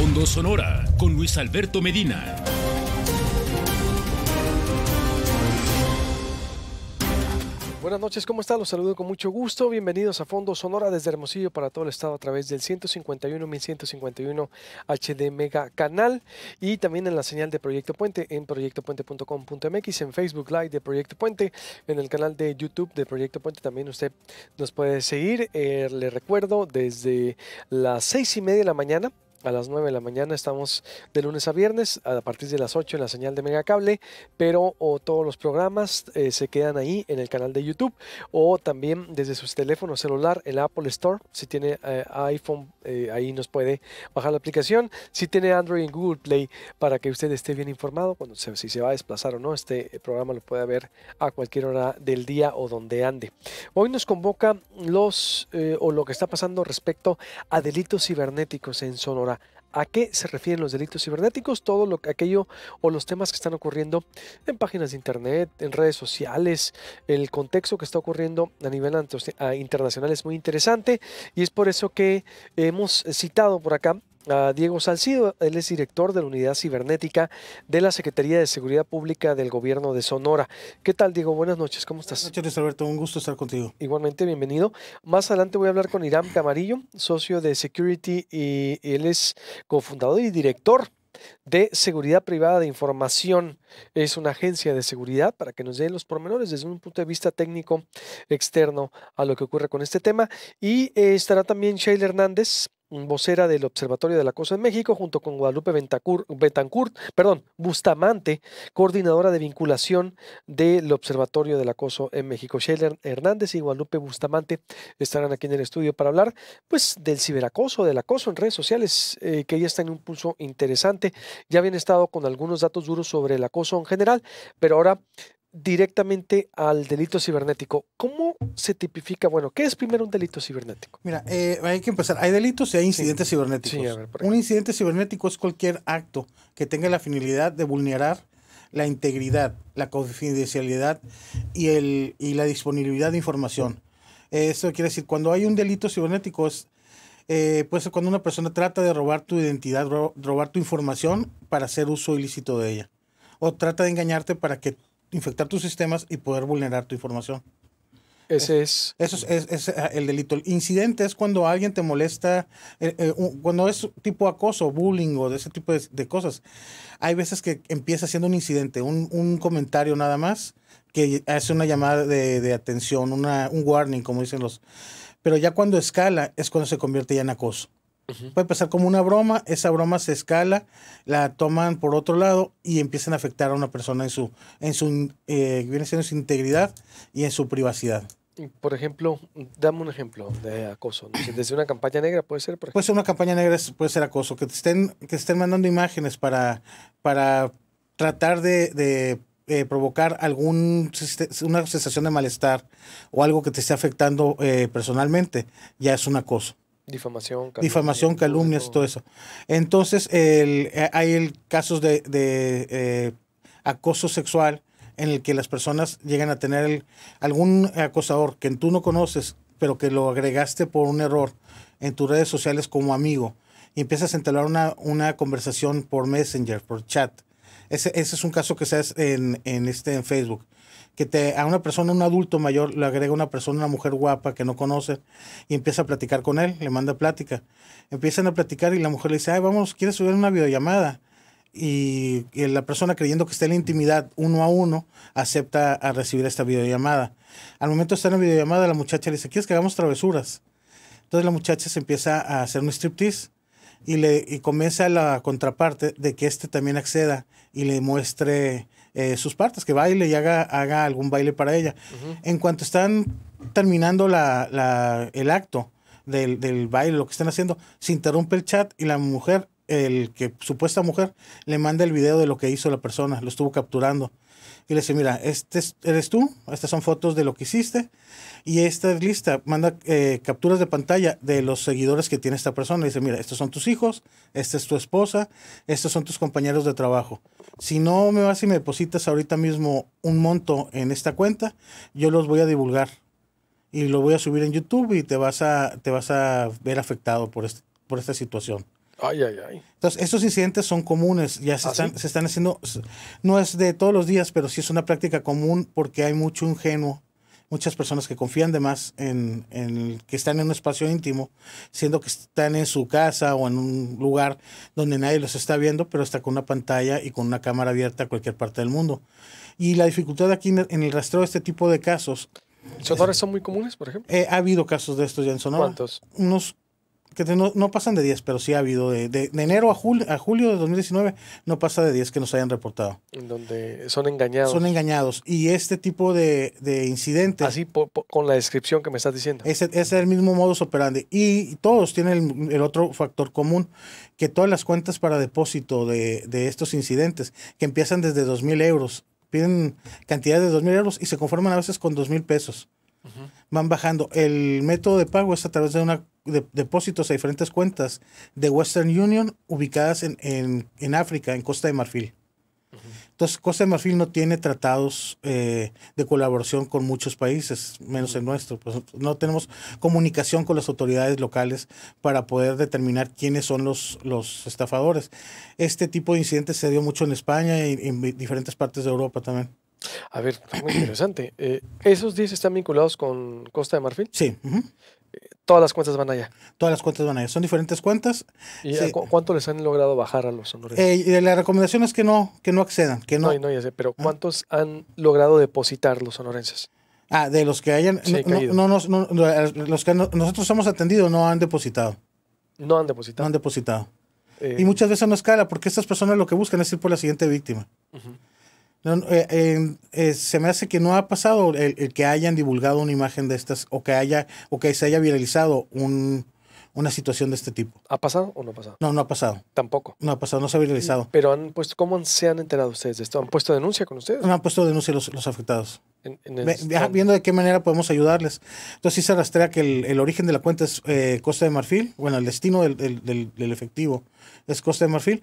Fondo Sonora con Luis Alberto Medina. Buenas noches, ¿cómo están? Los saludo con mucho gusto. Bienvenidos a Fondo Sonora desde Hermosillo para todo el estado a través del 151 1151 HD Mega Canal y también en la señal de Proyecto Puente en proyectopuente.com.mx, en Facebook Live de Proyecto Puente, en el canal de YouTube de Proyecto Puente también usted nos puede seguir. Eh, le recuerdo desde las seis y media de la mañana a las 9 de la mañana. Estamos de lunes a viernes a partir de las 8 en la señal de Megacable, pero o todos los programas eh, se quedan ahí en el canal de YouTube o también desde su teléfono celular el Apple Store. Si tiene eh, iPhone, eh, ahí nos puede bajar la aplicación. Si tiene Android en Google Play, para que usted esté bien informado cuando si se va a desplazar o no, este programa lo puede ver a cualquier hora del día o donde ande. Hoy nos convoca los o lo que está pasando respecto a delitos cibernéticos en Sonora a qué se refieren los delitos cibernéticos, todo lo, aquello o los temas que están ocurriendo en páginas de internet, en redes sociales, el contexto que está ocurriendo a nivel internacional es muy interesante y es por eso que hemos citado por acá Diego Salcido. Él es director de la Unidad Cibernética de la Secretaría de Seguridad Pública del Gobierno de Sonora. ¿Qué tal, Diego? Buenas noches, ¿cómo estás? Buenas noches, Alberto. Un gusto estar contigo. Igualmente, bienvenido. Más adelante voy a hablar con Irán Camarillo, socio de Security, y él es cofundador y director de Seguridad Privada de Información. Es una agencia de seguridad para que nos dé los pormenores desde un punto de vista técnico externo a lo que ocurre con este tema. Y eh, estará también Shayle Hernández, Mm, vocera del Observatorio del Acoso en México, junto con Guadalupe Betancourt, perdón, Bustamante, coordinadora de vinculación del Observatorio del Acoso en México. Sheila Hernández y Guadalupe Bustamante estarán aquí en el estudio para hablar pues, del ciberacoso, del acoso en redes sociales, eh, que ya está en un pulso interesante. Ya habían estado con algunos datos duros sobre el acoso en general, pero ahora directamente al delito cibernético. ¿Cómo se tipifica? Bueno, ¿qué es primero un delito cibernético? Mira, eh, hay que empezar. Hay delitos y hay incidentes cibernéticos. un incidente cibernético es cualquier acto que tenga la finalidad de vulnerar la integridad, la confidencialidad y, el, la disponibilidad de información. eso quiere decir, cuando hay un delito cibernético es... pues cuando una persona trata de robar tu identidad, robar tu información para hacer uso ilícito de ella. O trata de engañarte para que infectar tus sistemas y poder vulnerar tu información. Ese es. Eso es, ah, el delito. El incidente es cuando alguien te molesta, eh, eh, cuando es tipo acoso, bullying o de ese tipo de, cosas. Hay veces que empieza siendo un incidente, un, comentario nada más, que hace una llamada de, atención, un warning, como dicen los. Pero ya cuando escala es cuando se convierte ya en acoso. Puede pasar como una broma, esa broma se escala, la toman por otro lado y empiezan a afectar a una persona en su, en su, eh, viene siendo su integridad y en su privacidad. Por ejemplo, dame un ejemplo de acoso. Desde una campaña negra puede ser. Pues una campaña negra, puede ser acoso. Que te estén, que estén mandando imágenes para, para tratar de, eh, provocar algún una sensación de malestar o algo que te esté afectando eh, personalmente, ya es un acoso. Difamación, calumnias, todo eso. Entonces, eh, hay casos de, eh, acoso sexual en el que las personas llegan a tener algún acosador que tú no conoces, pero que lo agregaste por un error en tus redes sociales como amigo y empiezas a entablar una, una conversación por Messenger, por chat ese, es un caso que se hace en, este, en Facebook. Que te, a una persona, un adulto mayor, le agrega una persona, una mujer guapa que no conoce y empieza a platicar con él, le manda plática. Empiezan a platicar y la mujer le dice, ay, vamos, ¿quieres subir una videollamada? Y, y, la persona creyendo que está en la intimidad uno a uno, acepta a recibir esta videollamada. Al momento de estar en la videollamada, la muchacha le dice, ¿quieres que hagamos travesuras? Entonces la muchacha se empieza a hacer un striptease y, le, y convence la contraparte de que éste también acceda y le muestre eh, sus partes, que baile y haga, haga algún baile para ella. En cuanto están terminando la, la, el acto del, del baile, lo que están haciendo, se interrumpe el chat y la mujer el que supuesta mujer le manda el video de lo que hizo la persona, lo estuvo capturando y le dice, mira, este eres tú, estas son fotos de lo que hiciste y esta lista manda eh, capturas de pantalla de los seguidores que tiene esta persona. Y dice, mira, estos son tus hijos, esta es tu esposa, estos son tus compañeros de trabajo. Si no me vas y me depositas ahorita mismo un monto en esta cuenta, yo los voy a divulgar y lo voy a subir en YouTube y te vas a, te vas a ver afectado por, este, por esta situación. Ay, ay, ay. Entonces, estos incidentes son comunes, ya se, ¿Ah, están, se están haciendo, no es de todos los días, pero sí es una práctica común porque hay mucho ingenuo, muchas personas que confían de más en, en que están en un espacio íntimo, siendo que están en su casa o en un lugar donde nadie los está viendo, pero está con una pantalla y con una cámara abierta a cualquier parte del mundo. Y la dificultad aquí en el rastreo de este tipo de casos ¿Sonores son muy comunes, por ejemplo? Eh, ha habido casos de estos ya en Sonora. ¿Cuántos? Unos que no, no, pasan de 10, pero sí ha habido de, enero a julio, a julio de 2019 no pasa de 10 que nos hayan reportado. En donde son engañados. Son engañados. Y este tipo de, incidentes. Así con la descripción que me estás diciendo. Ese, es el mismo modus operandi. Y todos tienen el, otro factor común, que todas las cuentas para depósito de, de estos incidentes, que empiezan desde 2.000 euros, piden cantidades de 2.000 euros y se conforman a veces con 2.000 pesos van bajando. El método de pago es a través de una depósitos a diferentes cuentas de Western Union ubicadas en, África, en Costa de Marfil. Entonces, Costa de Marfil no tiene tratados eh, de colaboración con muchos países, menos el nuestro. Pues no tenemos comunicación con las autoridades locales para poder determinar quiénes son los, los estafadores. Este tipo de incidentes se dio mucho en España y en diferentes partes de Europa también. A ver, muy interesante. Eh, ¿Esos 10 están vinculados con Costa de Marfil? Sí. Eh, Todas las cuentas van allá. Todas las cuentas van allá. Son diferentes cuentas. ¿Y cuánto les han logrado bajar a los sonorenses? Eh, la recomendación es que no, que no accedan. Que no. no, no ya sé, pero ah. ¿cuántos han logrado depositar los sonorenses? Ah, de los que hayan. Sí, no, no, no, los que nosotros hemos atendido no han depositado. No han depositado. No han depositado. y muchas veces no escala, porque estas personas lo que buscan es ir por la siguiente víctima. No, eh, eh, eh, se me hace que no ha pasado el, el, que hayan divulgado una imagen de estas o que haya o que se haya viralizado un, una situación de este tipo. ¿Ha pasado o no ha pasado? No, no ha pasado. Tampoco. No ha pasado, no se ha viralizado. Pero han puesto, ¿cómo se han enterado ustedes de esto? ¿Han puesto denuncia con ustedes? No han puesto denuncia los, afectados. viendo de qué manera podemos ayudarles. Entonces sí se rastrea que el, origen de la cuenta es eh, Costa de Marfil, bueno, el destino del, efectivo es Costa de Marfil,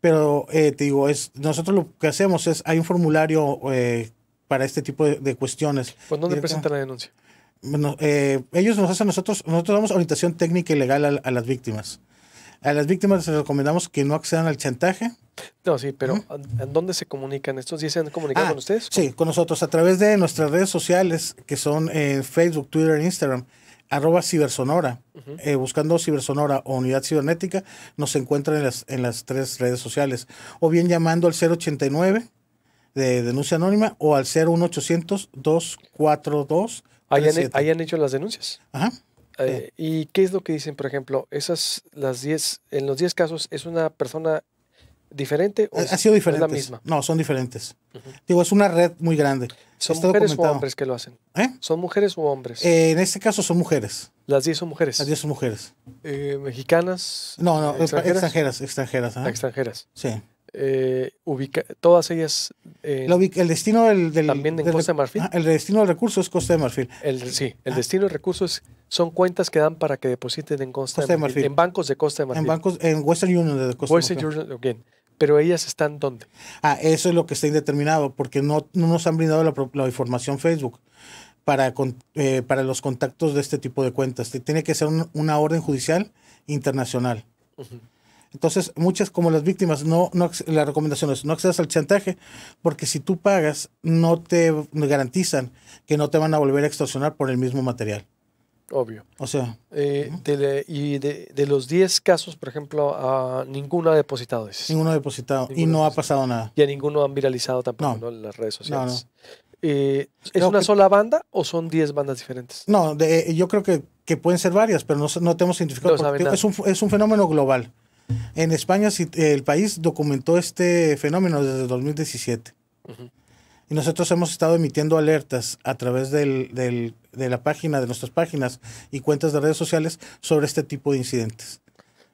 pero eh, te digo, es, nosotros lo que hacemos es, hay un formulario eh, para este tipo de, cuestiones. ¿Pues dónde presenta ah, la denuncia? bueno, eh, ellos nos hacen nosotros, nosotros damos orientación técnica y legal a, las víctimas. A las víctimas les recomendamos que no accedan al chantaje. No, sí, pero en ¿dónde se comunican estos? días se han comunicado ah, con ustedes? Sí, con nosotros, a través de nuestras redes sociales, que son eh, Facebook, Twitter, Instagram, arroba cibersonora, eh, buscando cibersonora o unidad cibernética, nos encuentran en las, en las tres redes sociales. O bien llamando al 089 de denuncia anónima o al 01800 242 Ahí han hecho las denuncias. Eh, ¿Y qué es lo que dicen, por ejemplo? Esas, las 10, en los 10 casos, ¿es una persona diferente o ha, es, sido diferente? la misma? No, son diferentes. Digo, es una red muy grande. ¿Son mujeres o hombres que lo hacen? ¿Eh? ¿Son mujeres o hombres? Eh, en este caso son mujeres. ¿Las 10 son mujeres? Las 10 son mujeres. ¿Mexicanas? No, no, extranjeras, extranjeras. extranjeras. Sí eh, ubica, todas ellas. Eh, el destino del, también Costa de Marfil. el destino del recurso es Costa de Marfil. El, sí, el ah. destino de recursos son cuentas que dan para que depositen en Costa, de, Marfil, en bancos de Costa de Marfil, en bancos en Western Union de Costa de Marfil. Pero ellas están dónde? Ah, eso es lo que está indeterminado porque no, no nos han brindado la, información Facebook. Para, eh, para los contactos de este tipo de cuentas. Tiene que ser una orden judicial internacional. Entonces, muchas como las víctimas, no, la recomendación es no accedas al chantaje, porque si tú pagas, no te garantizan que no te van a volver a extorsionar por el mismo material. Obvio. O sea. Eh, y de, los 10 casos, por ejemplo, a ninguno ha depositado. Ninguno ha depositado y no ha pasado nada. Y a ninguno han viralizado tampoco en las redes sociales. Eh, ¿Es una sola banda o son 10 bandas diferentes? No, yo creo que, pueden ser varias, pero no, no identificado. Es un, es, un, fenómeno global. En España el país documentó este fenómeno desde 2017. Y nosotros hemos estado emitiendo alertas a través del, de la página, de nuestras páginas y cuentas de redes sociales sobre este tipo de incidentes.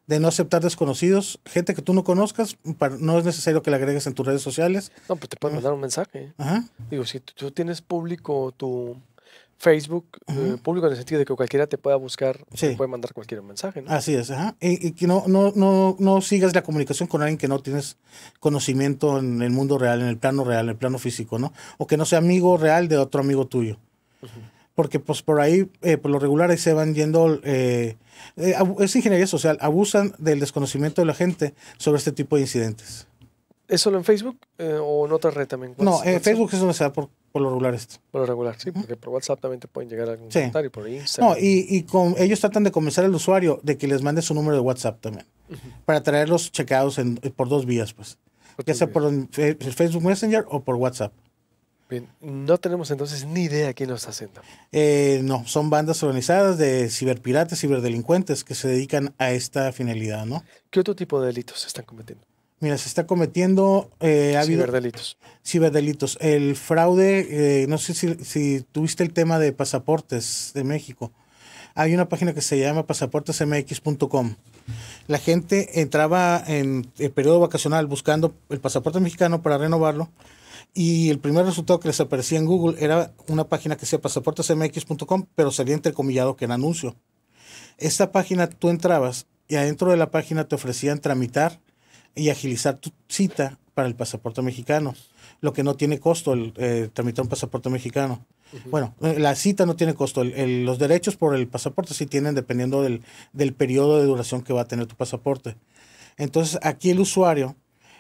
De no aceptar desconocidos, gente que tú no conozcas, no es necesario que la agregues en tus redes sociales. No, pues te pueden mandar un mensaje. Digo, si tú tienes público tu, Facebook eh, público en el sentido de que cualquiera te pueda buscar, te puede mandar cualquier mensaje. ¿no? Así es, ajá. Y, que no, no, no, no, sigas la comunicación con alguien que no tienes conocimiento en el mundo real, en el plano real, en el plano físico, ¿no? O que no sea amigo real de otro amigo tuyo. Porque pues por ahí, eh, por lo regular, ahí se van yendo, eh, es ingeniería social, abusan del desconocimiento de la gente sobre este tipo de incidentes. ¿Es solo en Facebook o en otra red también? No, en Facebook es donde se da por por lo regular esto. Por lo regular, sí, porque por WhatsApp también te pueden llegar algún comentario, por Instagram. No, y, con, ellos tratan de convencer al usuario de que les mande su número de WhatsApp también, para traerlos checados eh, por dos vías, pues. Que sea por Facebook Messenger o por WhatsApp. Bien, no tenemos entonces ni idea quién nos hacen. Eh, no, son bandas organizadas de ciberpiratas, ciberdelincuentes que se dedican a esta finalidad, ¿no? ¿Qué otro tipo de delitos se están cometiendo? Mira, se está cometiendo. Eh, ciberdelitos. ciberdelitos. El fraude, eh, no sé si, tuviste el tema de pasaportes de México. Hay una página que se llama pasaportesmx.com. La gente entraba en el eh, periodo vacacional buscando el pasaporte mexicano para renovarlo y el primer resultado que les aparecía en Google era una página que decía pasaportesmx.com, pero salía entrecomillado que era anuncio. Esta página tú entrabas y adentro de la página te ofrecían tramitar y agilizar tu cita para el pasaporte mexicano, lo que no tiene costo el eh, tramitar un pasaporte mexicano. Bueno, eh, la cita no tiene costo, los derechos por el pasaporte sí tienen dependiendo del, periodo de duración que va a tener tu pasaporte. Entonces aquí el usuario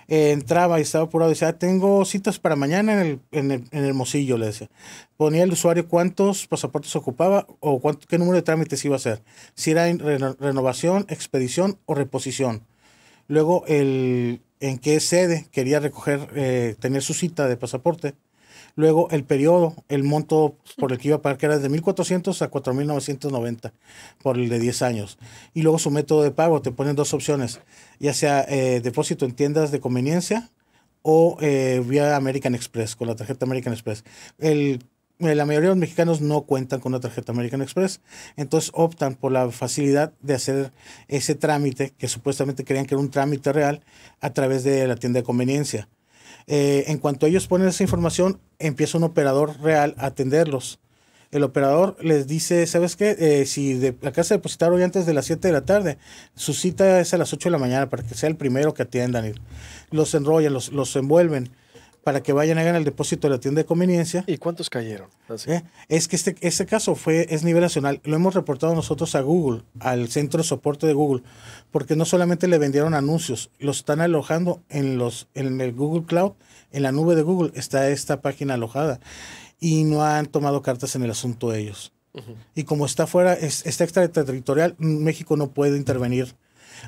eh, entraba y estaba apurado y decía, ah, tengo citas para mañana en el, en le decía. Ponía el usuario cuántos pasaportes ocupaba o qué número de trámites iba a hacer, si era renovación, expedición o reposición Luego, el, en qué sede quería recoger, eh, tener su cita de pasaporte. Luego, el periodo, el monto por el que iba a pagar, que era de 1.400 a 4.990 por el de 10 años. Y luego su método de pago, te ponen dos opciones, ya sea eh, depósito en tiendas de conveniencia o eh, vía American Express, con la tarjeta American Express. El la mayoría de los mexicanos no cuentan con una tarjeta American Express, entonces optan por la facilidad de hacer ese trámite que supuestamente creían que era un trámite real a través de la tienda de conveniencia. Eh, en cuanto ellos ponen esa información, empieza un operador real a atenderlos. El operador les dice, ¿sabes qué? Eh, si de, la casa depositar hoy antes de las 7 de la tarde, su cita es a las 8 de la mañana para que sea el primero que atiendan. Los enrollan, los, los envuelven para que vayan a hagan el depósito de la tienda de conveniencia. ¿Y cuántos cayeron? ¿Eh? Es que este, este caso fue, es nivel nacional. Lo hemos reportado nosotros a Google, al centro de soporte de Google, porque no solamente le vendieron anuncios, los están alojando en, los, en el Google Cloud, en la nube de Google, está esta página alojada. Y no han tomado cartas en el asunto de ellos. Y como está fuera, es, está extraterritorial, México no puede intervenir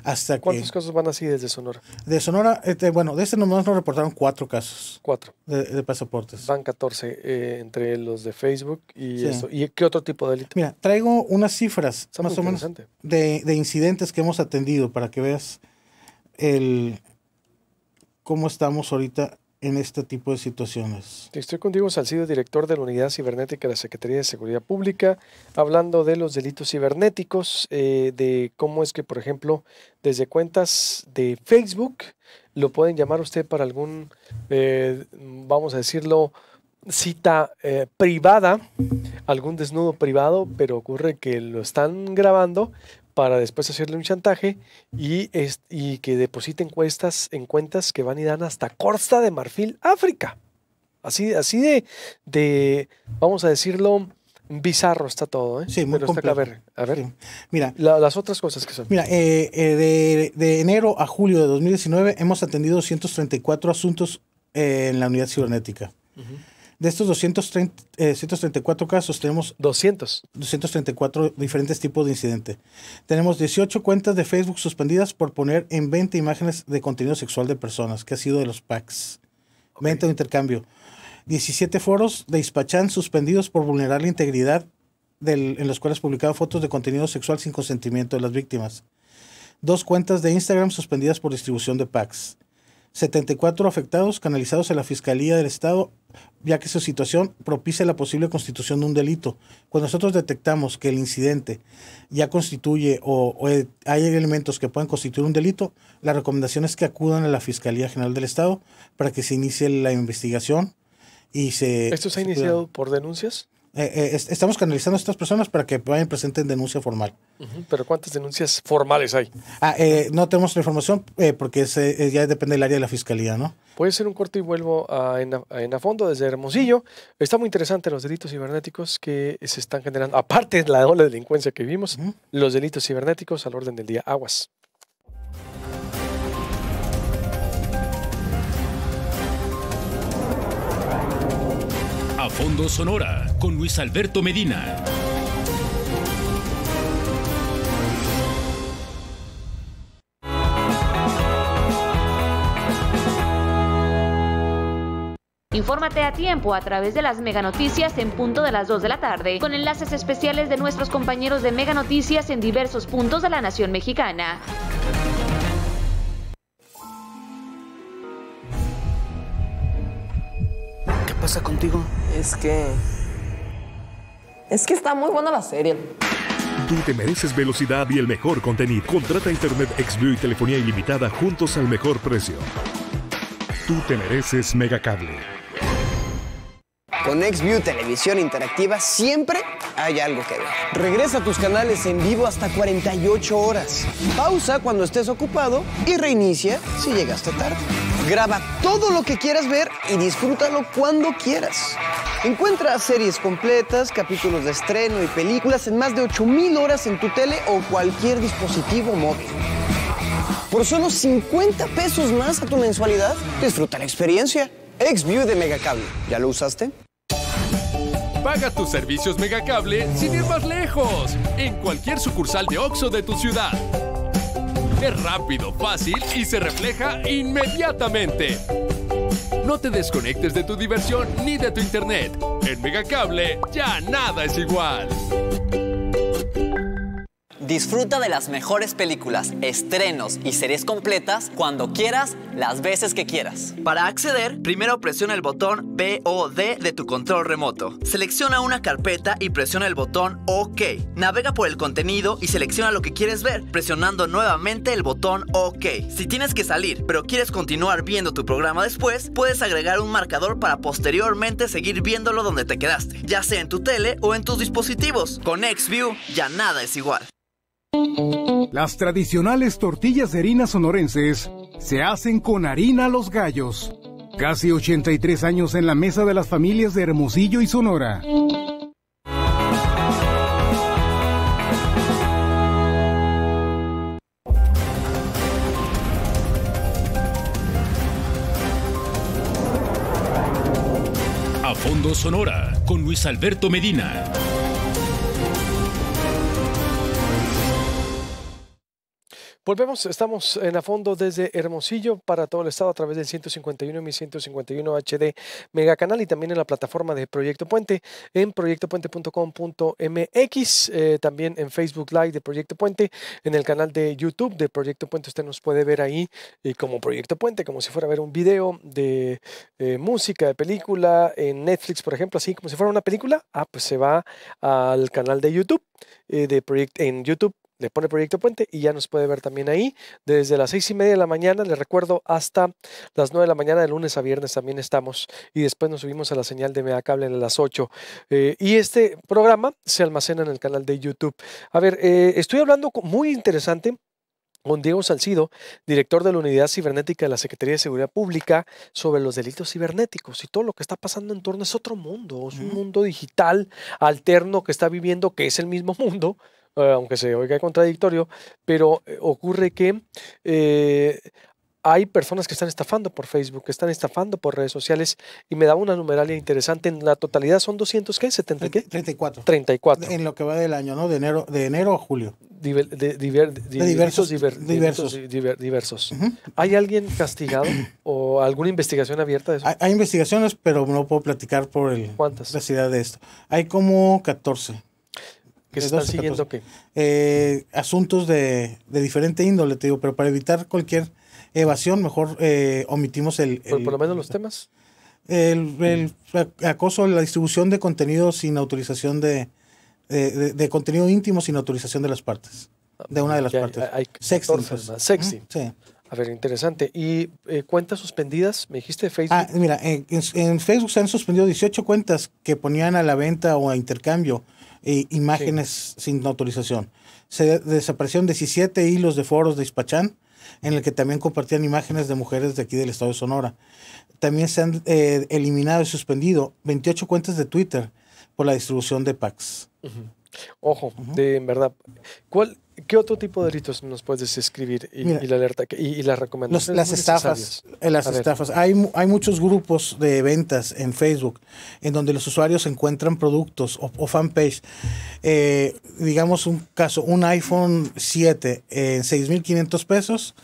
hasta ¿Cuántos casos van así desde Sonora? De Sonora, este, bueno, de este nomás nos reportaron cuatro casos. Cuatro. De, pasaportes. Van 14 eh, entre los de Facebook y ¿Y qué otro tipo de delito? Mira, traigo unas cifras más o menos de, de incidentes que hemos atendido para que veas el cómo estamos ahorita en este tipo de situaciones. Estoy contigo, Salcido, director de la Unidad Cibernética de la Secretaría de Seguridad Pública, hablando de los delitos cibernéticos, eh, de cómo es que, por ejemplo, desde cuentas de Facebook, lo pueden llamar usted para algún, eh, vamos a decirlo, cita eh, privada, algún desnudo privado, pero ocurre que lo están grabando, para después hacerle un chantaje y, y que depositen cuestas en cuentas que van y dan hasta Costa de Marfil, África. Así, así de, de, vamos a decirlo, bizarro está todo, ¿eh? Sí, muy a ver, a ver. Mira, las otras cosas que son. Mira, eh, eh, de, enero a julio de 2019 hemos atendido 234 asuntos en la unidad cibernética. De estos 234 eh, casos, tenemos 200. 234 diferentes tipos de incidente. Tenemos 18 cuentas de Facebook suspendidas por poner en 20 imágenes de contenido sexual de personas, que ha sido de los packs. Venta intercambio. 17 foros de Hispachán suspendidos por vulnerar la integridad en los cuales publicaba fotos de contenido sexual sin consentimiento de las víctimas. Dos cuentas de Instagram suspendidas por distribución de packs. 74 afectados canalizados a la Fiscalía del Estado, ya que su situación propicia la posible constitución de un delito. Cuando nosotros detectamos que el incidente ya constituye o, hay elementos que pueden constituir un delito, la recomendación es que acudan a la Fiscalía General del Estado para que se inicie la investigación y se... ¿Esto se ha iniciado por denuncias? Eh, eh, estamos canalizando a estas personas para que vayan presenten denuncia formal. Pero ¿cuántas denuncias formales hay? Ah, eh, no tenemos la información porque ya depende del área de la fiscalía, ¿no? Puede ser un corto y vuelvo a, en, a, fondo desde Hermosillo. Está muy interesante los delitos cibernéticos que se están generando, aparte de la doble delincuencia que vimos, los delitos cibernéticos al orden del día. Aguas. Fondo Sonora con Luis Alberto Medina. Infórmate a tiempo a través de las Mega Noticias en punto de las 2 de la tarde, con enlaces especiales de nuestros compañeros de Mega Noticias en diversos puntos de la nación mexicana. pasa contigo? Es que... Es que está muy buena la serie. Tú te mereces velocidad y el mejor contenido. Contrata Internet Xview y telefonía ilimitada juntos al mejor precio. Tú te mereces Megacable. Con Xview Televisión Interactiva siempre hay algo que ver. Regresa a tus canales en vivo hasta 48 horas. Pausa cuando estés ocupado y reinicia si llegaste tarde. Graba todo lo que quieras ver y disfrútalo cuando quieras. Encuentra series completas, capítulos de estreno y películas en más de 8.000 horas en tu tele o cualquier dispositivo móvil. Por solo 50 pesos más a tu mensualidad, disfruta la experiencia. XView de Megacable. ¿Ya lo usaste? Paga tus servicios Megacable sin ir más lejos, en cualquier sucursal de OXO de tu ciudad. Es rápido, fácil y se refleja inmediatamente. No te desconectes de tu diversión ni de tu internet. En Megacable ya nada es igual. Disfruta de las mejores películas, estrenos y series completas cuando quieras, las veces que quieras. Para acceder, primero presiona el botón D de tu control remoto. Selecciona una carpeta y presiona el botón OK. Navega por el contenido y selecciona lo que quieres ver, presionando nuevamente el botón OK. Si tienes que salir, pero quieres continuar viendo tu programa después, puedes agregar un marcador para posteriormente seguir viéndolo donde te quedaste, ya sea en tu tele o en tus dispositivos. Con Xview ya nada es igual. Las tradicionales tortillas de harina sonorenses se hacen con harina los gallos. Casi 83 años en la mesa de las familias de Hermosillo y Sonora. A fondo Sonora con Luis Alberto Medina. Volvemos, estamos en a fondo desde Hermosillo para todo el estado a través del 151 y 151 HD Mega Canal y también en la plataforma de Proyecto Puente en proyectopuente.com.mx, eh, también en Facebook Live de Proyecto Puente, en el canal de YouTube de Proyecto Puente. Usted nos puede ver ahí eh, como Proyecto Puente, como si fuera a ver un video de eh, música, de película, en Netflix, por ejemplo, así como si fuera una película. Ah, pues se va al canal de YouTube de Proyecto en YouTube le pone Proyecto Puente y ya nos puede ver también ahí. Desde las seis y media de la mañana, les recuerdo, hasta las nueve de la mañana, de lunes a viernes también estamos. Y después nos subimos a la señal de mega Cable a las ocho. Eh, y este programa se almacena en el canal de YouTube. A ver, eh, estoy hablando muy interesante con Diego Salcido, director de la Unidad Cibernética de la Secretaría de Seguridad Pública, sobre los delitos cibernéticos y todo lo que está pasando en torno es otro mundo, es un mundo digital alterno que está viviendo, que es el mismo mundo, eh, aunque se oiga contradictorio, pero eh, ocurre que eh, hay personas que están estafando por Facebook, que están estafando por redes sociales y me da una numeralia interesante. En la totalidad son 200, ¿qué? ¿70 qué? 34. 34. En lo que va del año, ¿no? De enero, de enero a julio. de, diversos, diversos. Diversos. ¿Hay alguien castigado o alguna investigación abierta de eso? Hay, investigaciones, pero no puedo platicar por el, ¿Cuántas? la ciudad de esto. Hay como 14 que se están siguiendo qué? Eh, asuntos de, diferente índole, te digo, pero para evitar cualquier evasión, mejor eh, omitimos el, Por lo menos los temas. El, mm. acoso, la distribución de contenido sin autorización de, de, contenido íntimo sin autorización de las partes. De una de las partes. Sexy. Sexy. Pues. Sí. A ver, interesante. ¿Y eh, cuentas suspendidas? Me dijiste de Facebook. Ah, mira, en, en, Facebook se han suspendido 18 cuentas que ponían a la venta o a intercambio imágenes sin autorización. Se desaparecieron 17 hilos de foros de Hispachán, en el que también compartían imágenes de mujeres de aquí del estado de Sonora. También se han eh, eliminado y suspendido 28 cuentas de Twitter por la distribución de packs. Ojo, de verdad. ¿Cuál, ¿Qué otro tipo de delitos nos puedes escribir y, la alerta y, las recomendaciones? Eh, las estafas. las estafas. Hay, hay, muchos grupos de ventas en Facebook en donde los usuarios encuentran productos o, fanpage. Eh, digamos un caso, un iPhone 7 en 6.500 pesos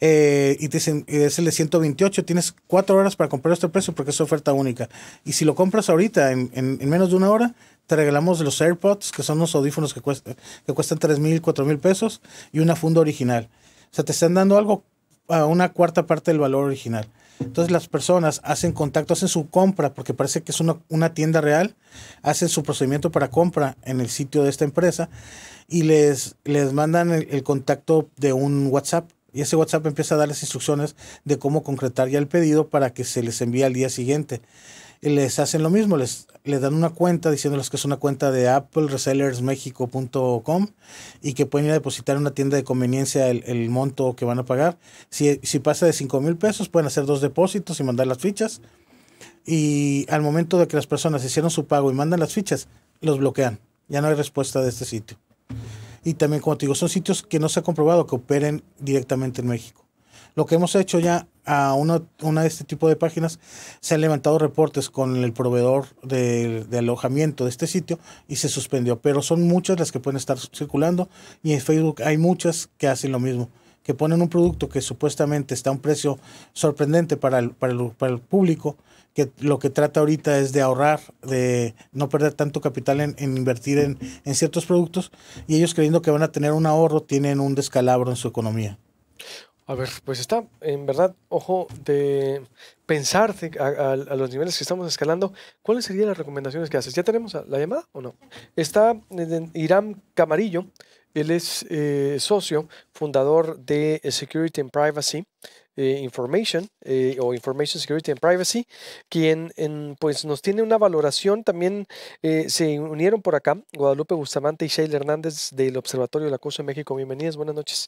eh, y te dicen, es el de 128, tienes cuatro horas para comprar este precio porque es oferta única. Y si lo compras ahorita en, en menos de una hora, regalamos los AirPods, que son unos audífonos que, cuestan 3 mil, 4 mil pesos, y una funda original. O sea, te están dando algo a una cuarta parte del valor original. Entonces las personas hacen contacto, hacen su compra, porque parece que es una, tienda real, hacen su procedimiento para compra en el sitio de esta empresa y les, les mandan el, el, contacto de un WhatsApp. Y ese WhatsApp empieza a darles instrucciones de cómo concretar ya el pedido para que se les envíe al día siguiente les hacen lo mismo, les, dan una cuenta diciéndoles que es una cuenta de appleresellersmexico.com y que pueden ir a depositar en una tienda de conveniencia el, monto que van a pagar. Si, si pasa de 5 mil pesos, pueden hacer dos depósitos y mandar las fichas. Y al momento de que las personas hicieron su pago y mandan las fichas, los bloquean. Ya no hay respuesta de este sitio. Y también, como te digo, son sitios que no se ha comprobado que operen directamente en México. Lo que hemos hecho ya a una, una de este tipo de páginas, se han levantado reportes con el proveedor de, alojamiento de este sitio y se suspendió. Pero son muchas las que pueden estar circulando y en Facebook hay muchas que hacen lo mismo, que ponen un producto que supuestamente está a un precio sorprendente para el, el público, que lo que trata ahorita es de ahorrar, de no perder tanto capital en, invertir en, en ciertos productos y ellos creyendo que van a tener un ahorro tienen un descalabro en su economía. A ver, pues está, en verdad, ojo de pensar a, los niveles que estamos escalando, ¿cuáles serían las recomendaciones que haces? ¿Ya tenemos la llamada o no? Está eh, Irán Camarillo, él es eh, socio, fundador de Security and Privacy eh, Information o Information Security and Privacy, quien pues, nos tiene una valoración. También se unieron por acá Guadalupe Bustamante y Sheila Hernández del Observatorio la Acoso de México. Bienvenidas, buenas noches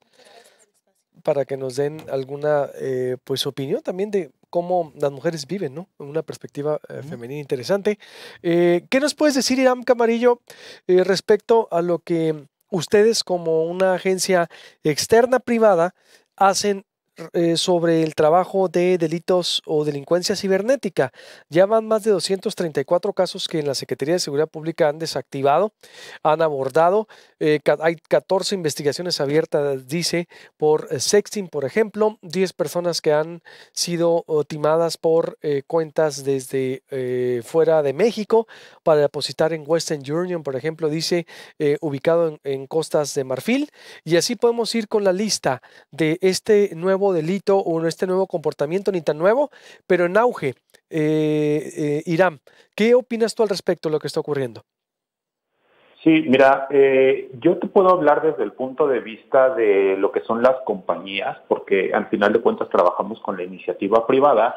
para que nos den alguna eh, pues opinión también de cómo las mujeres viven, ¿no? Una perspectiva eh, femenina interesante. Eh, ¿Qué nos puedes decir, Iram Camarillo, respecto a lo que ustedes como una agencia externa privada hacen eh, sobre el trabajo de delitos o delincuencia cibernética. Ya van más de 234 casos que en la Secretaría de Seguridad Pública han desactivado, han abordado. Eh, hay 14 investigaciones abiertas, dice, por eh, sexting, por ejemplo, 10 personas que han sido timadas por cuentas desde fuera de México para depositar en Western Union, por ejemplo, dice, ubicado en costas de Marfil. Y así podemos ir con la lista de este nuevo delito o este nuevo comportamiento, ni tan nuevo, pero en auge, eh, eh, Irán. ¿Qué opinas tú al respecto de lo que está ocurriendo? Sí, mira, eh, yo te puedo hablar desde el punto de vista de lo que son las compañías, porque al final de cuentas trabajamos con la iniciativa privada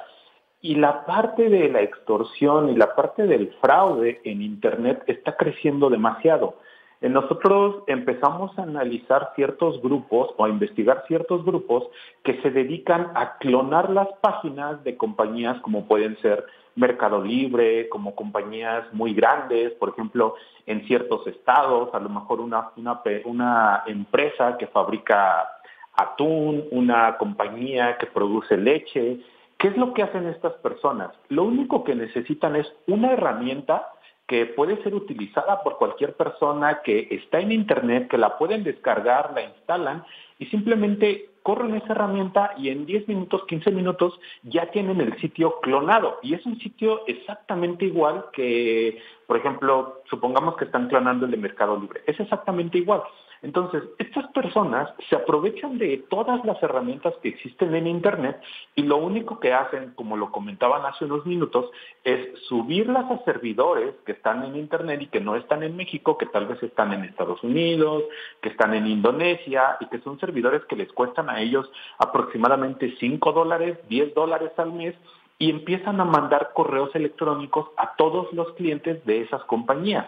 y la parte de la extorsión y la parte del fraude en Internet está creciendo demasiado. Eh, nosotros empezamos a analizar ciertos grupos o a investigar ciertos grupos que se dedican a clonar las páginas de compañías como pueden ser Mercado Libre, como compañías muy grandes, por ejemplo, en ciertos estados, a lo mejor una, empresa que fabrica atún, una compañía que produce leche. ¿Qué es lo que hacen estas personas? Lo único que necesitan es una herramienta que puede ser utilizada por cualquier persona que está en Internet, que la pueden descargar, la instalan y simplemente corren esa herramienta y en 10 minutos, 15 minutos ya tienen el sitio clonado. Y es un sitio exactamente igual que, por ejemplo, supongamos que están clonando el de Mercado Libre. Es exactamente igual. Entonces, estas personas se aprovechan de todas las herramientas que existen en Internet y lo único que hacen, como lo comentaban hace unos minutos, es subirlas a servidores que están en Internet y que no están en México, que tal vez están en Estados Unidos, que están en Indonesia y que son servidores que les cuestan a ellos aproximadamente 5 dólares, 10 dólares al mes y empiezan a mandar correos electrónicos a todos los clientes de esas compañías.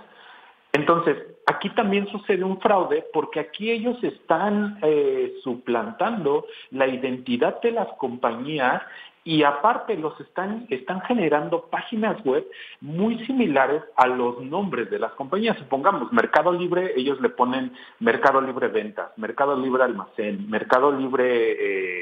Entonces, aquí también sucede un fraude porque aquí ellos están eh, suplantando la identidad de las compañías y aparte los están, generando páginas web muy similares a los nombres de las compañías. Supongamos, Mercado Libre, ellos le ponen Mercado Libre Ventas, Mercado Libre Almacén, Mercado Libre...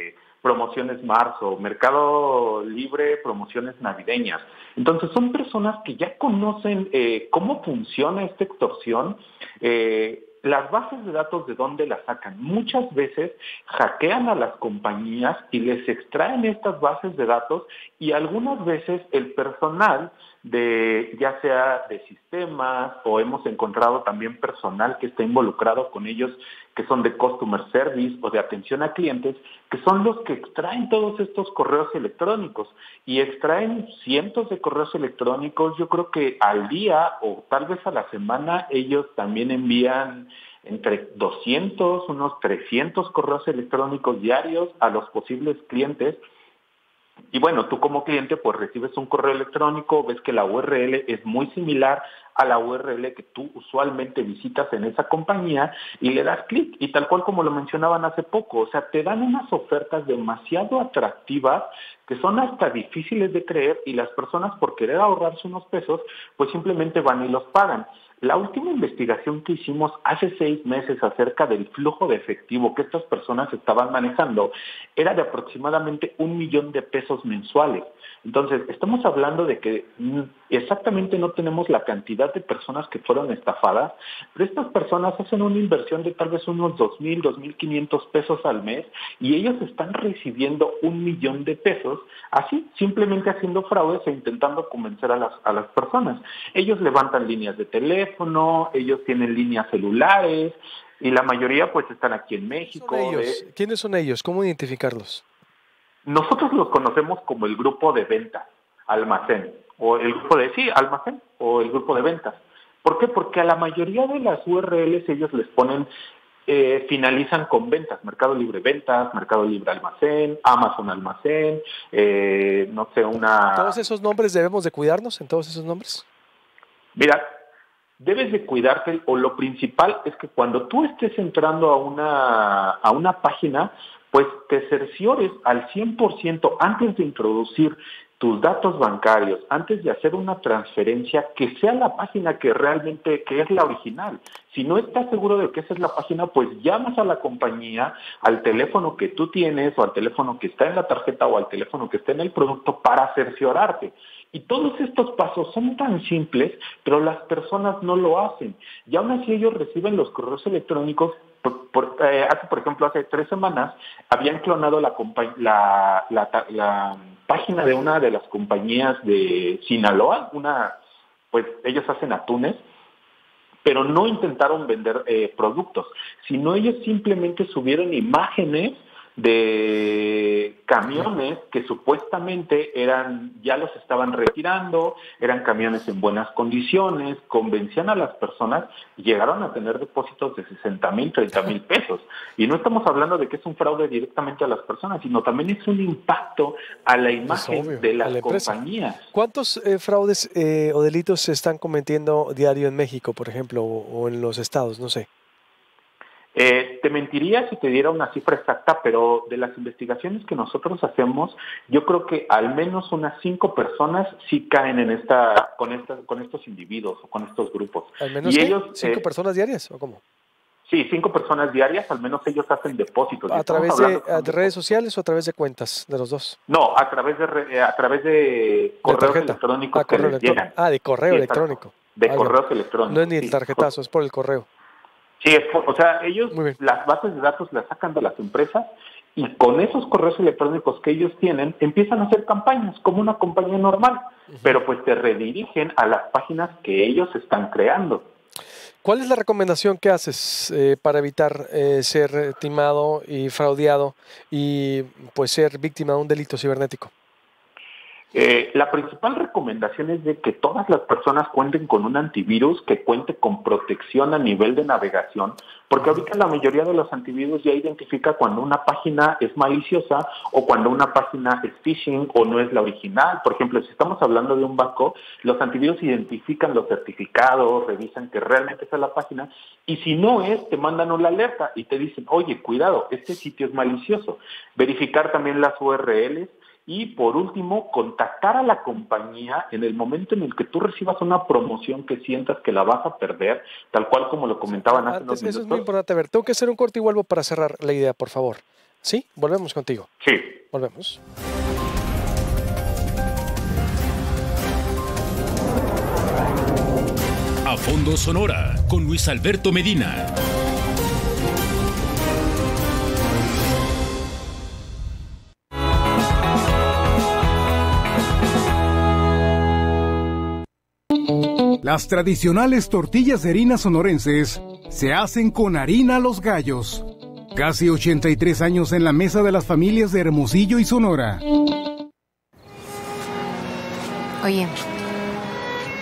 Eh, promociones marzo, mercado libre, promociones navideñas. Entonces son personas que ya conocen eh, cómo funciona esta extorsión. Eh, las bases de datos de dónde las sacan. Muchas veces hackean a las compañías y les extraen estas bases de datos y algunas veces el personal de ya sea de sistemas o hemos encontrado también personal que está involucrado con ellos que son de customer service o de atención a clientes, que son los que extraen todos estos correos electrónicos y extraen cientos de correos electrónicos, yo creo que al día o tal vez a la semana ellos también envían entre 200, unos 300 correos electrónicos diarios a los posibles clientes y bueno, tú como cliente pues recibes un correo electrónico, ves que la URL es muy similar a la URL que tú usualmente visitas en esa compañía y le das clic. Y tal cual como lo mencionaban hace poco, o sea, te dan unas ofertas demasiado atractivas que son hasta difíciles de creer y las personas por querer ahorrarse unos pesos pues simplemente van y los pagan. La última investigación que hicimos hace seis meses acerca del flujo de efectivo que estas personas estaban manejando era de aproximadamente un millón de pesos mensuales. Entonces, estamos hablando de que mm, exactamente no tenemos la cantidad de personas que fueron estafadas, pero estas personas hacen una inversión de tal vez unos 2.000, 2.500 pesos al mes y ellos están recibiendo un millón de pesos, así, simplemente haciendo fraudes e intentando convencer a las, a las personas. Ellos levantan líneas de teléfono, teléfono, ellos tienen líneas celulares y la mayoría pues están aquí en México. ¿Son ellos? De... ¿Quiénes quiénes son ellos cómo identificarlos? Nosotros los conocemos como el grupo de ventas, almacén, o el grupo de, sí, almacén, o el grupo de ventas. ¿Por qué? Porque a la mayoría de las URLs ellos les ponen, eh, finalizan con ventas, Mercado Libre Ventas, Mercado Libre Almacén, Amazon Almacén, eh, no sé, una... ¿Todos esos nombres debemos de cuidarnos en todos esos nombres? Mira, debes de cuidarte o lo principal es que cuando tú estés entrando a una, a una página, pues te cerciores al 100% antes de introducir tus datos bancarios antes de hacer una transferencia que sea la página que realmente que es la original. Si no estás seguro de que esa es la página, pues llamas a la compañía al teléfono que tú tienes o al teléfono que está en la tarjeta o al teléfono que está en el producto para cerciorarte. Y todos estos pasos son tan simples, pero las personas no lo hacen. Y aún así ellos reciben los correos electrónicos. Por, eh, hace, por ejemplo, hace tres semanas habían clonado la, la, página de una de las compañías de Sinaloa, una, pues ellos hacen atunes, pero no intentaron vender eh, productos, sino ellos simplemente subieron imágenes de camiones que supuestamente eran, ya los estaban retirando, eran camiones en buenas condiciones, convencían a las personas y llegaron a tener depósitos de 60 mil, 30 mil pesos. Y no estamos hablando de que es un fraude directamente a las personas, sino también es un impacto a la imagen de las compañías. ¿Cuántos eh, fraudes eh, o delitos se están cometiendo diario en México, por ejemplo, o, o en los estados? No sé. Eh, te mentiría si te diera una cifra exacta, pero de las investigaciones que nosotros hacemos, yo creo que al menos unas cinco personas sí caen en esta, con estas, con estos individuos o con estos grupos. Al menos cinco eh, personas diarias o cómo? Sí, cinco personas diarias, al menos ellos hacen depósitos. ¿A través de, redes sociales o a través de cuentas de los dos? No, a través de eh, a través de correos ah, que electrónico. Ah, de correo electrónico. De correos electrónicos. No es ni el tarjetazo, es por el correo. Sí, o sea, ellos las bases de datos las sacan de las empresas y con esos correos electrónicos que ellos tienen empiezan a hacer campañas como una compañía normal, pero pues te redirigen a las páginas que ellos están creando. ¿Cuál es la recomendación que haces eh, para evitar eh, ser timado y fraudeado y pues ser víctima de un delito cibernético? Eh, la principal recomendación es de que todas las personas cuenten con un antivirus que cuente con protección a nivel de navegación, porque ahorita la mayoría de los antivirus ya identifica cuando una página es maliciosa o cuando una página es phishing o no es la original. Por ejemplo, si estamos hablando de un banco, los antivirus identifican los certificados, revisan que realmente es la página y si no es, te mandan una alerta y te dicen, oye, cuidado, este sitio es malicioso. Verificar también las URLs y por último, contactar a la compañía en el momento en el que tú recibas una promoción que sientas que la vas a perder, tal cual como lo comentaban antes unos Eso es muy importante. ver, tengo que hacer un corte y vuelvo para cerrar la idea, por favor. ¿Sí? Volvemos contigo. Sí. Volvemos. A fondo Sonora con Luis Alberto Medina. Las tradicionales tortillas de harina sonorenses se hacen con harina a los gallos. Casi 83 años en la mesa de las familias de Hermosillo y Sonora. Oye,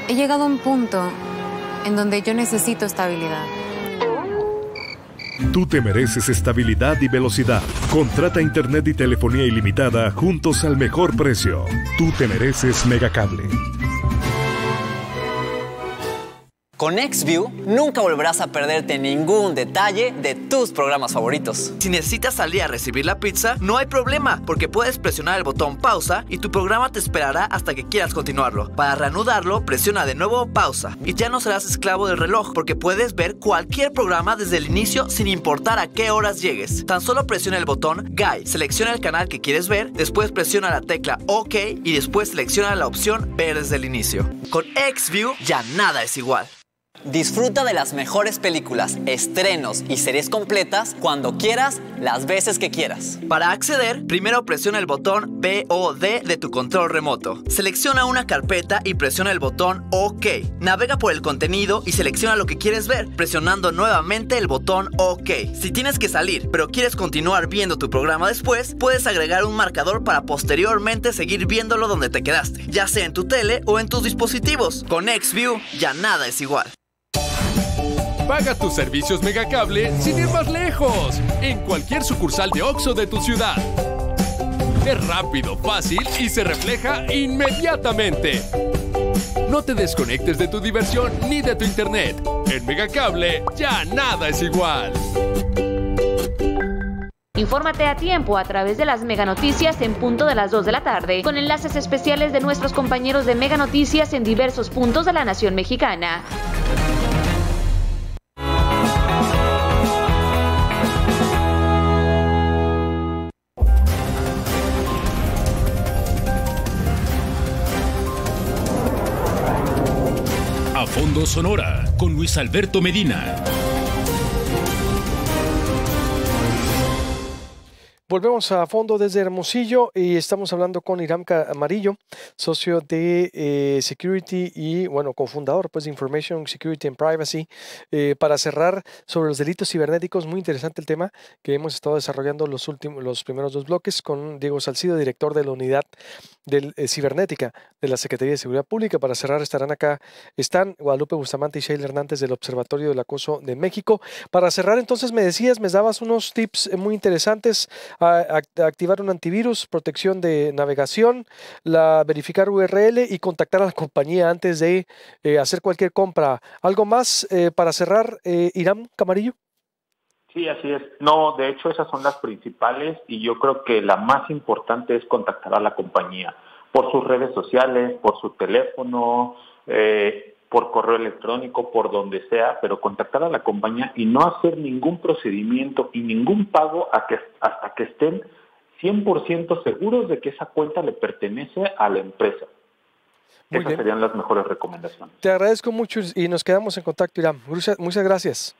he llegado a un punto en donde yo necesito estabilidad. Tú te mereces estabilidad y velocidad. Contrata internet y telefonía ilimitada juntos al mejor precio. Tú te mereces Megacable. Con XView nunca volverás a perderte ningún detalle de tus programas favoritos. Si necesitas salir a recibir la pizza, no hay problema, porque puedes presionar el botón pausa y tu programa te esperará hasta que quieras continuarlo. Para reanudarlo, presiona de nuevo pausa y ya no serás esclavo del reloj, porque puedes ver cualquier programa desde el inicio sin importar a qué horas llegues. Tan solo presiona el botón Guide, selecciona el canal que quieres ver, después presiona la tecla OK y después selecciona la opción Ver desde el inicio. Con XView ya nada es igual. Disfruta de las mejores películas, estrenos y series completas cuando quieras, las veces que quieras. Para acceder, primero presiona el botón D de tu control remoto. Selecciona una carpeta y presiona el botón OK. Navega por el contenido y selecciona lo que quieres ver, presionando nuevamente el botón OK. Si tienes que salir, pero quieres continuar viendo tu programa después, puedes agregar un marcador para posteriormente seguir viéndolo donde te quedaste, ya sea en tu tele o en tus dispositivos. Con Xview ya nada es igual. Paga tus servicios megacable sin ir más lejos. En cualquier sucursal de OXO de tu ciudad. Es rápido, fácil y se refleja inmediatamente. No te desconectes de tu diversión ni de tu internet. En Megacable ya nada es igual. Infórmate a tiempo a través de las Mega Noticias en punto de las 2 de la tarde, con enlaces especiales de nuestros compañeros de Mega Noticias en diversos puntos de la nación mexicana. Fondo Sonora con Luis Alberto Medina. Volvemos a fondo desde Hermosillo y estamos hablando con Iram Amarillo, socio de eh, Security y, bueno, cofundador pues, de Information Security and Privacy. Eh, para cerrar sobre los delitos cibernéticos, muy interesante el tema que hemos estado desarrollando los, últimos, los primeros dos bloques con Diego Salcido, director de la unidad de eh, cibernética de la Secretaría de Seguridad Pública. Para cerrar estarán acá, están Guadalupe Bustamante y Sheila Hernández del Observatorio del Acoso de México. Para cerrar, entonces me decías, me dabas unos tips muy interesantes activar un antivirus, protección de navegación, la, verificar URL y contactar a la compañía antes de eh, hacer cualquier compra. ¿Algo más eh, para cerrar, eh, Irán Camarillo? Sí, así es. No, de hecho esas son las principales y yo creo que la más importante es contactar a la compañía por sus redes sociales, por su teléfono. Eh, por correo electrónico, por donde sea, pero contactar a la compañía y no hacer ningún procedimiento y ningún pago que, hasta que estén 100% seguros de que esa cuenta le pertenece a la empresa. Esas serían las mejores recomendaciones. Te agradezco mucho y nos quedamos en contacto, Irán. Muchas gracias.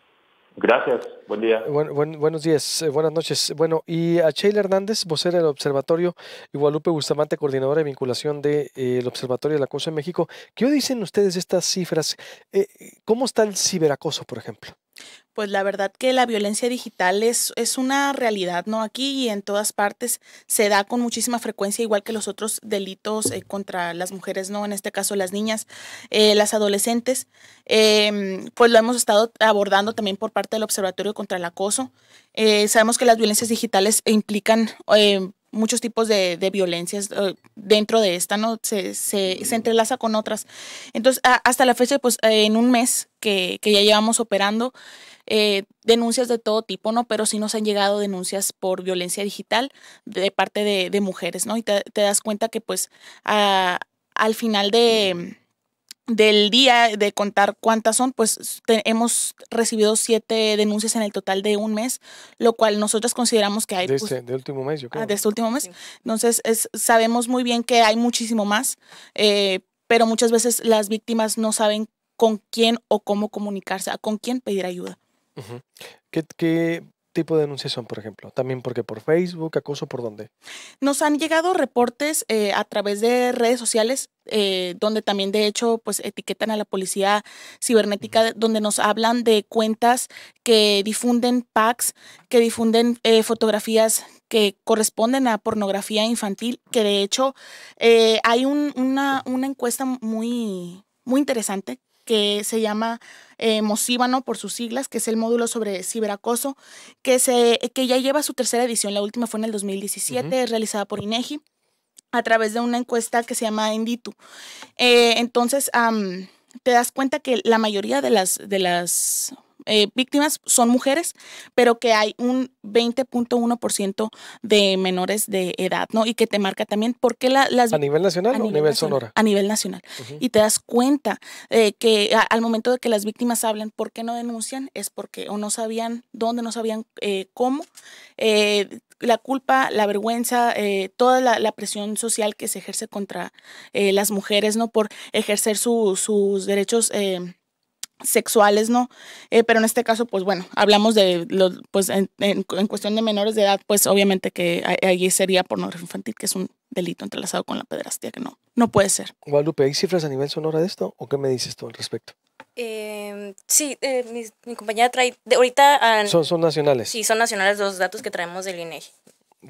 Gracias, buen día. buenos días, eh, buenas noches. Bueno, y a Sheila Hernández, vocera del Observatorio, y Guadalupe Bustamante, coordinadora de vinculación del de, eh, Observatorio del Acoso en México. ¿Qué dicen ustedes de estas cifras? Eh, ¿Cómo está el ciberacoso, por ejemplo? Pues la verdad que la violencia digital es, es, una realidad, ¿no? Aquí y en todas partes se da con muchísima frecuencia, igual que los otros delitos eh, contra las mujeres, ¿no? En este caso las niñas, eh, las adolescentes. Em, pues lo hemos estado abordando también por parte del Observatorio contra el Acoso. Eh, sabemos que las violencias digitales implican em, muchos tipos de, violencias eh, dentro de esta, ¿no? Se, entrelaza con otras. Entonces, hasta la fecha, pues eh, en un mes que, que ya llevamos operando, eh, denuncias de todo tipo, ¿no? Pero sí nos han llegado denuncias por violencia digital de parte de, de mujeres, ¿no? Y te, das cuenta que pues al final de del día de contar cuántas son, pues hemos recibido siete denuncias en el total de un mes, lo cual nosotros consideramos que hay... De pues este, último mes, yo ah, creo. de este último mes. Entonces, sabemos muy bien que hay muchísimo más, eh, pero muchas veces las víctimas no saben con quién o cómo comunicarse, a con quién pedir ayuda. ¿Qué, tipo de denuncias son, por ejemplo? También porque por Facebook, acoso, ¿por dónde? Nos han llegado reportes eh, a través de redes sociales eh, donde también de hecho pues etiquetan a la policía cibernética, donde nos hablan de cuentas que difunden packs, que difunden eh, fotografías que corresponden a pornografía infantil, que de hecho eh, hay una, encuesta muy, muy interesante que se llama Mosíbano, por sus siglas, que es el módulo sobre ciberacoso, que, se, que ya lleva su tercera edición, la última fue en el 2017, realizada por INEGI a través de una encuesta que se llama Inditu. Eh, entonces, te das cuenta que la mayoría de las, de las eh, víctimas son mujeres, pero que hay un 20.1% de menores de edad, ¿no? Y que te marca también por qué las... A nivel nacional a o nivel, nivel sonora. A nivel nacional. Y te das cuenta eh, que al momento de que las víctimas hablan, ¿por qué no denuncian? Es porque o no sabían dónde, no sabían eh, cómo, la culpa, la vergüenza, eh, toda la, presión social que se ejerce contra eh, las mujeres, ¿no? Por ejercer sus derechos. Em, sexuales, ¿no? Eh, pero en este caso, pues bueno, hablamos de, los, pues en, en, cuestión de menores de edad, pues obviamente que allí sería pornografía infantil, que es un delito entrelazado con la pederastia, que no, no puede ser. Guadalupe, ¿hay cifras a nivel sonora de esto o qué me dices tú al respecto? Em, sí, eh, mi, mi, compañera trae. De, ahorita. son, son nacionales. Sí, son nacionales los datos que traemos del INEGI.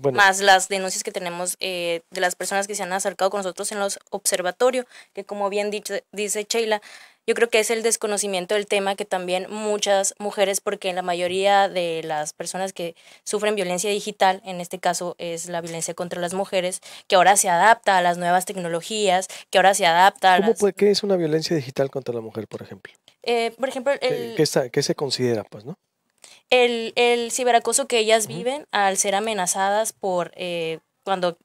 E Más las denuncias que tenemos eh, de las personas que se han acercado con nosotros en los observatorios, que como bien dice Sheila, yo creo que es el desconocimiento del tema que también muchas mujeres, porque la mayoría de las personas que sufren violencia digital, en este caso es la violencia contra las mujeres, que ahora se adapta a las nuevas tecnologías, que ahora se adapta a... ¿Cómo ¿Qué es una violencia digital contra la mujer, por ejemplo? Eh, por ejemplo, el... ¿Qué, qué, se considera, pues, no? El, ciberacoso que ellas viven al ser amenazadas por... Eh, cuando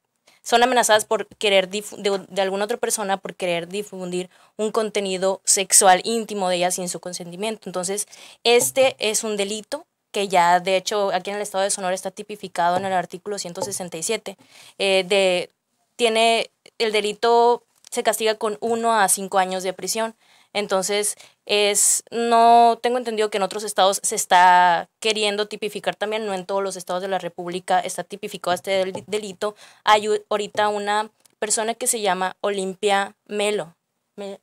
son amenazadas por querer de, de, alguna otra persona por querer difundir un contenido sexual íntimo de ella sin su consentimiento. Entonces, este es un delito que ya, de hecho, aquí en el Estado de Sonora está tipificado en el artículo 167. Eh, de, tiene el delito, se castiga con uno a cinco años de prisión. Entonces, es, no tengo entendido que en otros estados se está queriendo tipificar también, no en todos los estados de la República está tipificado este delito. Hay ahorita una persona que se llama Olimpia Melo.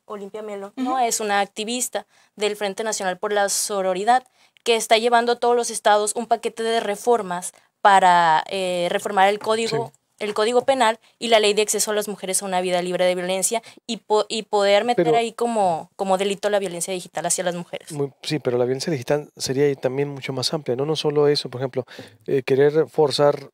Olimpia Melo, ¿no? Es una activista del Frente Nacional por la Sororidad que está llevando a todos los estados un paquete de reformas para eh, reformar el código el Código Penal y la Ley de Acceso a las Mujeres a una Vida Libre de Violencia y, y poder meter ahí como, como delito la violencia digital hacia las mujeres. sí, pero la violencia digital sería también mucho más amplia, no, no solo eso, por ejemplo, eh, querer forzar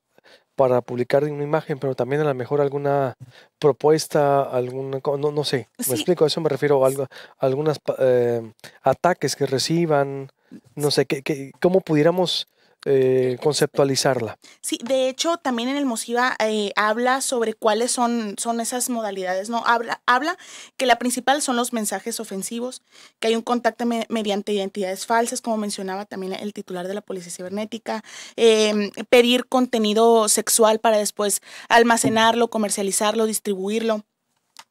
para publicar una imagen, pero también a lo mejor alguna propuesta, alguna no, no sé, me explico, a eso me refiero, a, algo, algunos eh, ataques que reciban, no sé, qué cómo pudiéramos eh, conceptualizarla. Sí, de hecho, también en el MOSIVA eh, habla sobre cuáles son, son esas modalidades, ¿no? Habla, habla que la principal son los mensajes ofensivos, que hay un contacto mediante identidades falsas, como mencionaba también el titular de la Policía Cibernética, em, pedir contenido sexual para después almacenarlo, comercializarlo, distribuirlo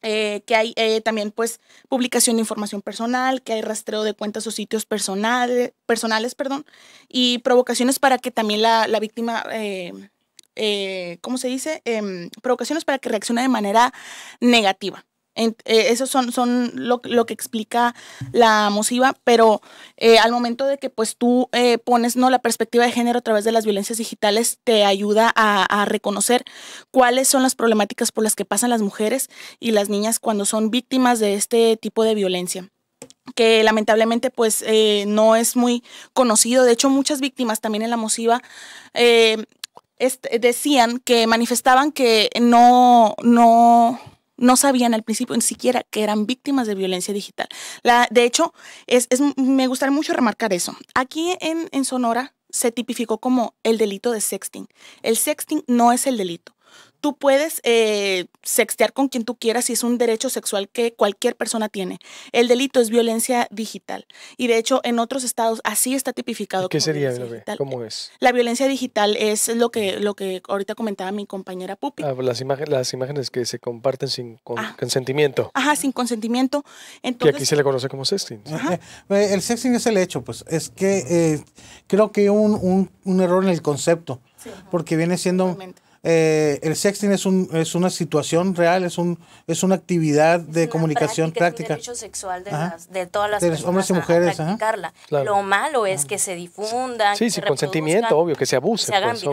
eh, que hay eh, también pues publicación de información personal, que hay rastreo de cuentas o sitios personales, perdón, y provocaciones para que también la, la víctima, eh, eh ¿cómo se dice? Em, provocaciones para que reaccione de manera negativa. Eso eh, esos son, son lo, que explica la mosiva, pero eh, al momento de que pues tú eh, pones ¿no? la perspectiva de género a través de las violencias digitales, te ayuda a, reconocer cuáles son las problemáticas por las que pasan las mujeres y las niñas cuando son víctimas de este tipo de violencia que lamentablemente pues eh, no es muy conocido. De hecho, muchas víctimas también en la mosiva este, decían que manifestaban que no, no no sabían al principio ni siquiera que eran víctimas de violencia digital. La, de hecho, es, me gustaría mucho remarcar eso. Aquí en, en Sonora se tipificó como el delito de sexting. El sexting no es el delito tú puedes eh, sextear con quien tú quieras y es un derecho sexual que cualquier persona tiene. El delito es violencia digital. Y de hecho, en otros estados así está tipificado. ¿Qué sería? ¿Cómo eh, es? La violencia digital es lo que, lo que ahorita comentaba mi compañera Pupi. Ah, las, imágenes, las imágenes que se comparten sin ah. consentimiento. Ajá, sin consentimiento. Entonces, aquí se le conoce como sexting. El sexting es el hecho, pues. Es que eh, creo que un, un, error en el concepto. porque viene siendo eh, el sexting es, una situación real, es, un, es una actividad de comunicación práctica. sexual de, las, todas las de hombres y mujeres. Lo malo es que se difundan. sin consentimiento, obvio, que se abuse. Pues,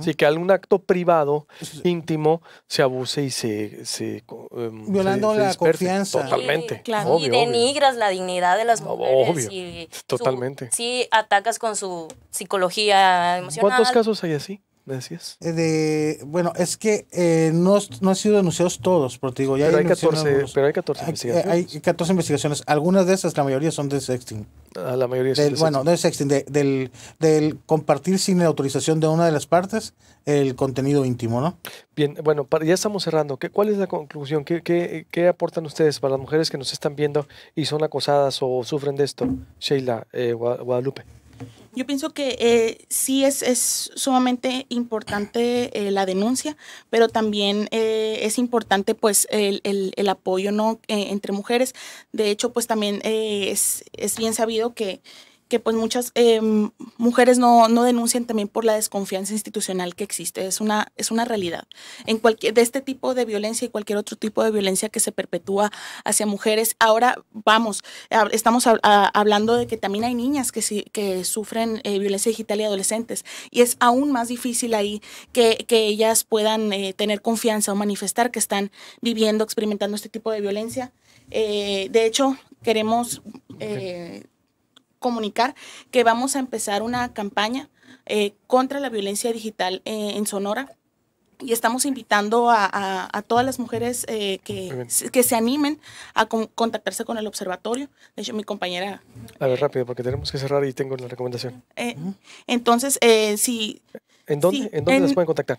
sí, que algún acto privado, íntimo, se abuse y se. Em, Violando la confianza. Totalmente. y denigras la dignidad de las mujeres. Obvio. Totalmente. sí, atacas con su psicología emocional. ¿Cuántos casos hay así? gracias eh, bueno, es que eh, no, no, han sido denunciados todos, pero digo, ya hay, 14, pero hay 14 eh, investigaciones. Hay, 14 investigaciones. Algunas de esas, la mayoría son de sexting. Ah, la mayoría del, Bueno, de sexting, del, del compartir sin la autorización de una de las partes el contenido íntimo, ¿no? Bien, bueno, ya estamos cerrando. ¿Qué, ¿Cuál es la conclusión? ¿Qué, ¿Qué, qué, aportan ustedes para las mujeres que nos están viendo y son acosadas o sufren de esto, Sheila Guadalupe? Yo pienso que eh, sí es, sumamente importante eh, la denuncia, pero también eh, es importante pues el, apoyo ¿no? entre mujeres. De hecho, pues también es bien sabido que que pues muchas em, mujeres no, denuncian también por la desconfianza institucional que existe. Es una, es una realidad. En cualquier, de este tipo de violencia y cualquier otro tipo de violencia que se perpetúa hacia mujeres. Ahora vamos, estamos ah, hablando de que también hay niñas que, que sufren eh, violencia digital y adolescentes. Y es aún más difícil ahí que, ellas puedan eh, tener confianza o manifestar que están viviendo, experimentando este tipo de violencia. Eh, de hecho, queremos comunicar que vamos a empezar una campaña eh, contra la violencia digital eh, en Sonora. Y estamos invitando a, todas las mujeres eh, que, se animen a contactarse con el observatorio. De hecho, mi compañera... A ver, rápido, porque tenemos que cerrar y tengo la recomendación. Entonces, si ¿En dónde, ¿en dónde las pueden contactar?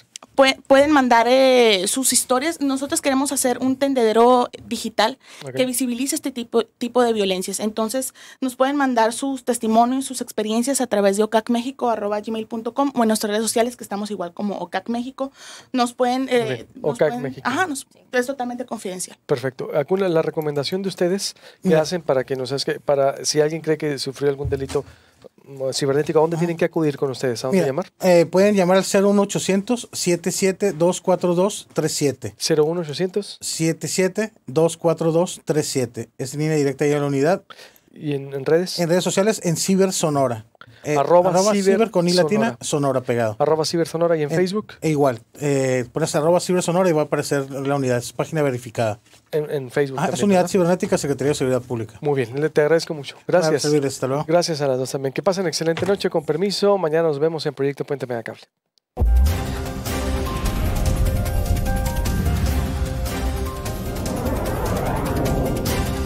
pueden mandar eh, sus historias. Nosotros queremos hacer un tendedero digital que visibilice este tipo, tipo de violencias. Entonces, nos pueden mandar sus testimonios, sus experiencias a través de ocacmexico.com o en nuestras redes sociales que estamos igual como OCAC México. Nos pueden... Eh, Ajá, es totalmente confidencial. Perfecto. ¿Alguna la recomendación de ustedes que hacen para que nos... Para, si alguien cree que sufrió algún delito cibernética, ¿dónde ah. tienen que acudir con ustedes? ¿A dónde llamar? Eh, pueden llamar al 01800 7724237 01800 7724237 Es línea directa de a la unidad. ¿Y en, en, redes? En redes sociales, en Ciber Sonora. Eh, arroba, ciber, con i latina, sonora. pegado. Arroba ciber sonora y en, eh, Facebook. E igual, eh, pones arroba ciber sonora y va a aparecer la unidad, es página verificada. En, Facebook. Ah, es unidad cibernética, Secretaría de Seguridad Pública. Muy bien, le, te agradezco mucho. Gracias. Gracias a las dos también. Que pasen excelente noche, con permiso. Mañana nos vemos en Proyecto Puente cable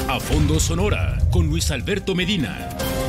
A Fondo Sonora con Luis Alberto Medina.